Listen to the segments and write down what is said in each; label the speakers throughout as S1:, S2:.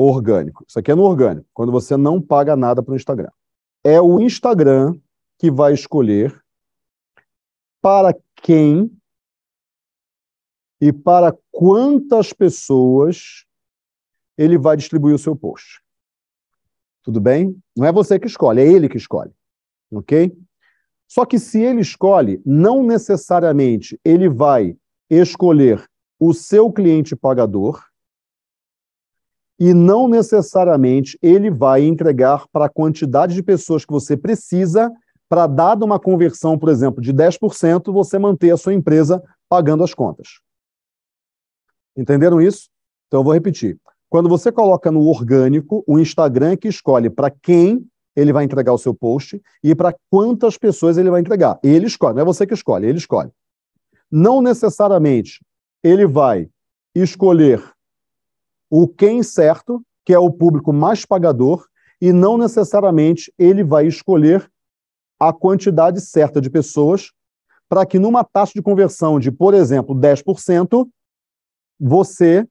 S1: orgânico. Isso aqui é no orgânico, quando você não paga nada para o Instagram. É o Instagram que vai escolher para quem e para quantas pessoas ele vai distribuir o seu post. Tudo bem? Não é você que escolhe, é ele que escolhe. Ok? Só que se ele escolhe, não necessariamente ele vai escolher o seu cliente pagador, e não necessariamente ele vai entregar para a quantidade de pessoas que você precisa para, dada uma conversão, por exemplo, de 10%, você manter a sua empresa pagando as contas. Entenderam isso? Então eu vou repetir. Quando você coloca no orgânico, o Instagram é que escolhe para quem ele vai entregar o seu post e para quantas pessoas ele vai entregar. Ele escolhe, não é você que escolhe, ele escolhe. Não necessariamente ele vai escolher o quem certo, que é o público mais pagador, e não necessariamente ele vai escolher a quantidade certa de pessoas para que numa taxa de conversão de, por exemplo, 10%, você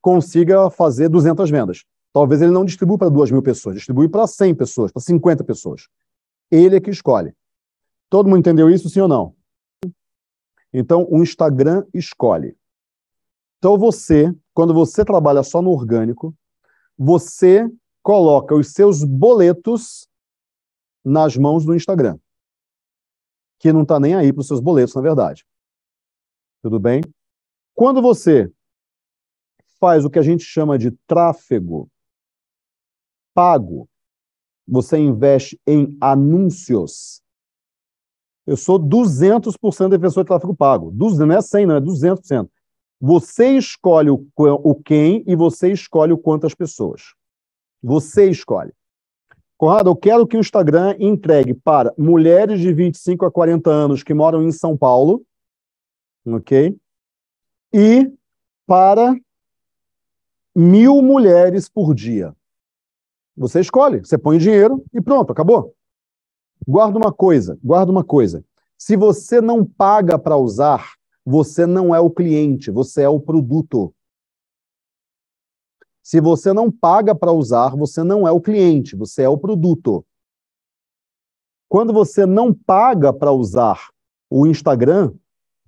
S1: consiga fazer 200 vendas. Talvez ele não distribua para 2 mil pessoas, distribui para 100 pessoas, para 50 pessoas. Ele é que escolhe. Todo mundo entendeu isso, sim ou não? Então, o Instagram escolhe. Então você, quando você trabalha só no orgânico, você coloca os seus boletos nas mãos do Instagram, que não está nem aí para os seus boletos, na verdade. Tudo bem? Quando você faz o que a gente chama de tráfego pago, você investe em anúncios. Eu sou 200% defensor de tráfego pago. não é 100, não, é 200%. Você escolhe o quem e você escolhe o quantas pessoas. Você escolhe. Conrado, eu quero que o Instagram entregue para mulheres de 25 a 40 anos que moram em São Paulo, ok? E para mil mulheres por dia. Você escolhe, você põe dinheiro e pronto, acabou. Guarda uma coisa, guarda uma coisa. Se você não paga para usar, você não é o cliente, você é o produto. Se você não paga para usar, você não é o cliente, você é o produto. Quando você não paga para usar o Instagram,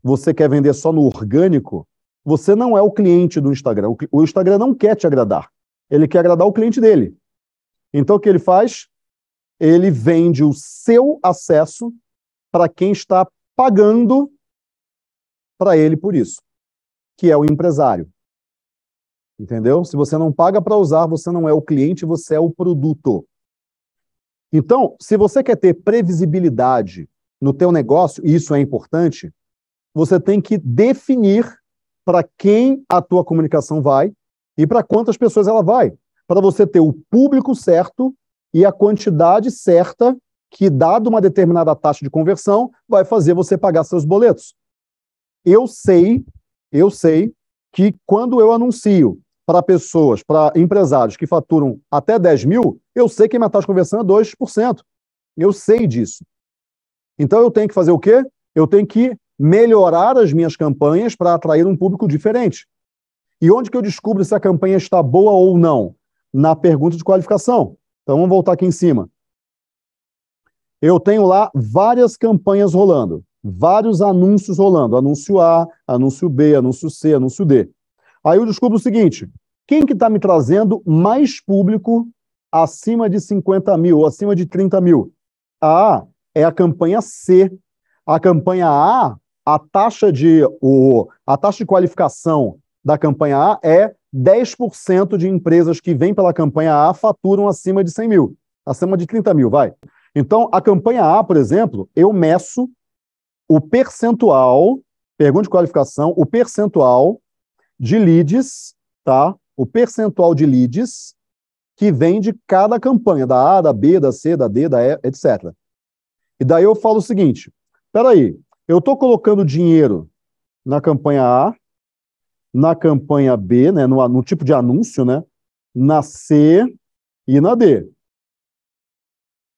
S1: você quer vender só no orgânico, você não é o cliente do Instagram. O Instagram não quer te agradar. Ele quer agradar o cliente dele. Então o que ele faz? Ele vende o seu acesso para quem está pagando para ele por isso, que é o empresário. Entendeu? Se você não paga para usar, você não é o cliente, você é o produto. Então, se você quer ter previsibilidade no teu negócio, e isso é importante, você tem que definir para quem a tua comunicação vai e para quantas pessoas ela vai, para você ter o público certo e a quantidade certa que, dado uma determinada taxa de conversão, vai fazer você pagar seus boletos eu sei, eu sei que quando eu anuncio para pessoas, para empresários que faturam até 10 mil, eu sei que minha taxa de conversão é 2%. Eu sei disso. Então eu tenho que fazer o quê? Eu tenho que melhorar as minhas campanhas para atrair um público diferente. E onde que eu descubro se a campanha está boa ou não? Na pergunta de qualificação. Então vamos voltar aqui em cima. Eu tenho lá várias campanhas rolando vários anúncios rolando, anúncio A, anúncio B, anúncio C, anúncio D. Aí eu descubro o seguinte, quem que está me trazendo mais público acima de 50 mil ou acima de 30 mil? A é a campanha C. A campanha A, a taxa de, o, a taxa de qualificação da campanha A é 10% de empresas que vêm pela campanha A faturam acima de 100 mil, acima de 30 mil, vai. Então, a campanha A, por exemplo, eu meço o percentual, pergunta de qualificação, o percentual de leads, tá? O percentual de leads que vem de cada campanha, da A, da B, da C, da D, da E, etc. E daí eu falo o seguinte: peraí, eu estou colocando dinheiro na campanha A, na campanha B, né, no, no tipo de anúncio, né, na C e na D.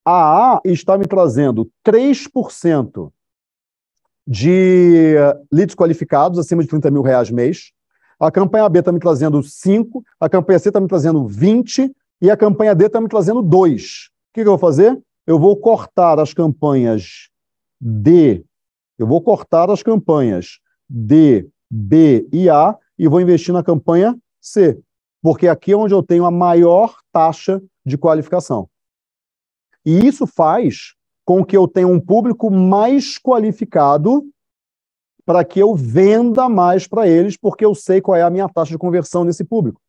S1: A A está me trazendo 3% de eh, leads qualificados acima de 30 mil reais mês. A campanha B está me trazendo 5, a campanha C está me trazendo 20 e a campanha D está me trazendo 2. O que, que eu vou fazer? Eu vou cortar as campanhas D, eu vou cortar as campanhas D, B e A e vou investir na campanha C, porque aqui é onde eu tenho a maior taxa de qualificação. E isso faz com que eu tenha um público mais qualificado para que eu venda mais para eles, porque eu sei qual é a minha taxa de conversão nesse público.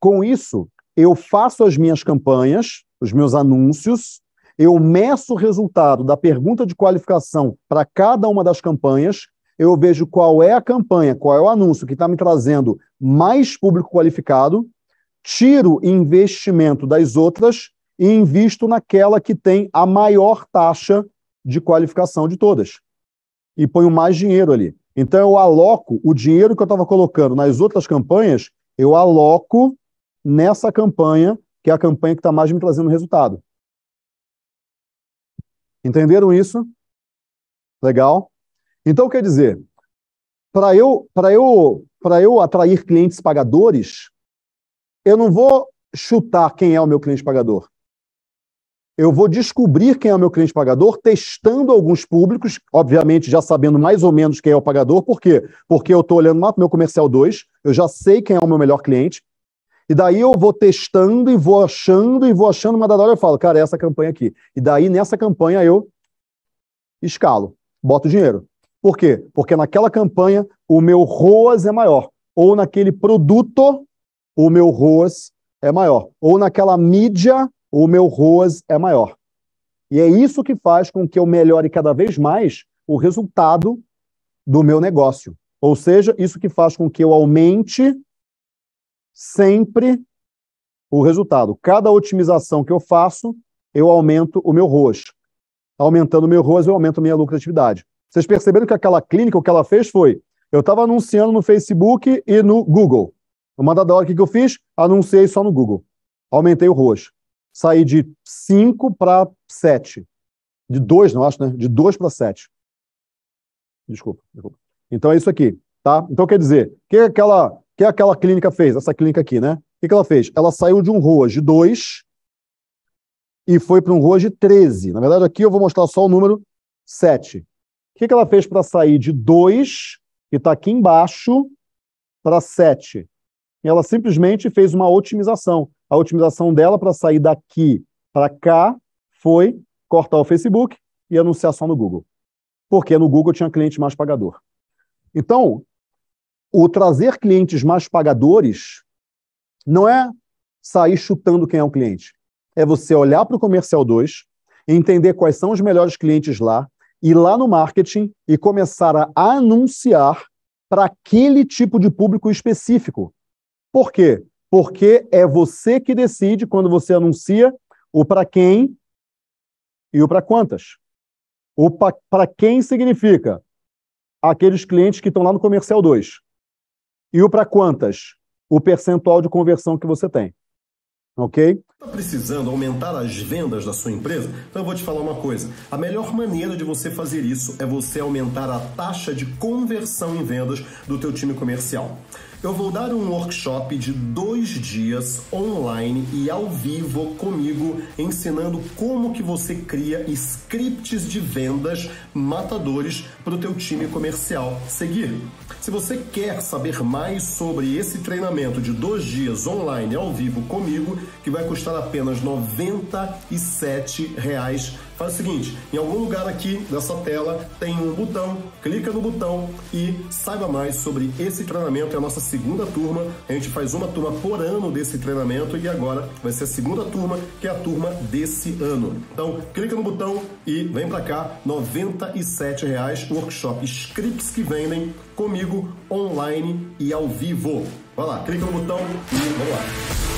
S1: Com isso, eu faço as minhas campanhas, os meus anúncios, eu meço o resultado da pergunta de qualificação para cada uma das campanhas, eu vejo qual é a campanha, qual é o anúncio que está me trazendo mais público qualificado, tiro investimento das outras e invisto naquela que tem a maior taxa de qualificação de todas. E ponho mais dinheiro ali. Então eu aloco o dinheiro que eu estava colocando nas outras campanhas, eu aloco nessa campanha, que é a campanha que está mais me trazendo resultado. Entenderam isso? Legal? Então quer dizer, para eu, para eu, para eu atrair clientes pagadores, eu não vou chutar quem é o meu cliente pagador. Eu vou descobrir quem é o meu cliente pagador, testando alguns públicos, obviamente já sabendo mais ou menos quem é o pagador, por quê? Porque eu estou olhando o meu comercial 2, eu já sei quem é o meu melhor cliente, e daí eu vou testando e vou achando e vou achando, uma da hora eu falo, cara, é essa campanha aqui. E daí nessa campanha eu escalo, boto dinheiro. Por quê? Porque naquela campanha o meu ROAS é maior, ou naquele produto o meu ROAS é maior, ou naquela mídia o meu ROAS é maior. E é isso que faz com que eu melhore cada vez mais o resultado do meu negócio. Ou seja, isso que faz com que eu aumente sempre o resultado. Cada otimização que eu faço, eu aumento o meu ROAS. Aumentando o meu ROAS, eu aumento a minha lucratividade. Vocês perceberam que aquela clínica, o que ela fez foi, eu estava anunciando no Facebook e no Google. Uma dada hora, o que eu fiz? Anunciei só no Google. Aumentei o ROAS sair de 5 para 7. De 2, não acho, né? De 2 para 7. Desculpa, desculpa. Então é isso aqui, tá? Então quer dizer, o que aquela, que aquela clínica fez, essa clínica aqui, né? O que, ela fez? Ela saiu de um ROAS de 2 e foi para um ROAS de 13. Na verdade, aqui eu vou mostrar só o número 7. O que, ela fez para sair de 2, que está aqui embaixo, para 7? Ela simplesmente fez uma otimização a otimização dela para sair daqui para cá foi cortar o Facebook e anunciar só no Google. Porque no Google tinha cliente mais pagador. Então, o trazer clientes mais pagadores não é sair chutando quem é o cliente. É você olhar para o comercial 2, entender quais são os melhores clientes lá, ir lá no marketing e começar a anunciar para aquele tipo de público específico. Por quê? porque é você que decide quando você anuncia o para quem e o para quantas. O para quem significa aqueles clientes que estão lá no comercial 2. E o para quantas? O percentual de conversão que você tem. Ok? Está precisando aumentar as vendas da sua empresa? Então eu vou te falar uma coisa. A melhor maneira de você fazer isso é você aumentar a taxa de conversão em vendas do teu time comercial eu vou dar um workshop de dois dias online e ao vivo comigo, ensinando como que você cria scripts de vendas matadores para o teu time comercial seguir. Se você quer saber mais sobre esse treinamento de dois dias online ao vivo comigo, que vai custar apenas R$ 97 reais Faz o seguinte, em algum lugar aqui dessa tela tem um botão, clica no botão e saiba mais sobre esse treinamento. É a nossa segunda turma, a gente faz uma turma por ano desse treinamento e agora vai ser a segunda turma, que é a turma desse ano. Então, clica no botão e vem para cá, R$ 97,00, workshop scripts que vendem comigo online e ao vivo. Vai lá, clica no botão e vamos lá.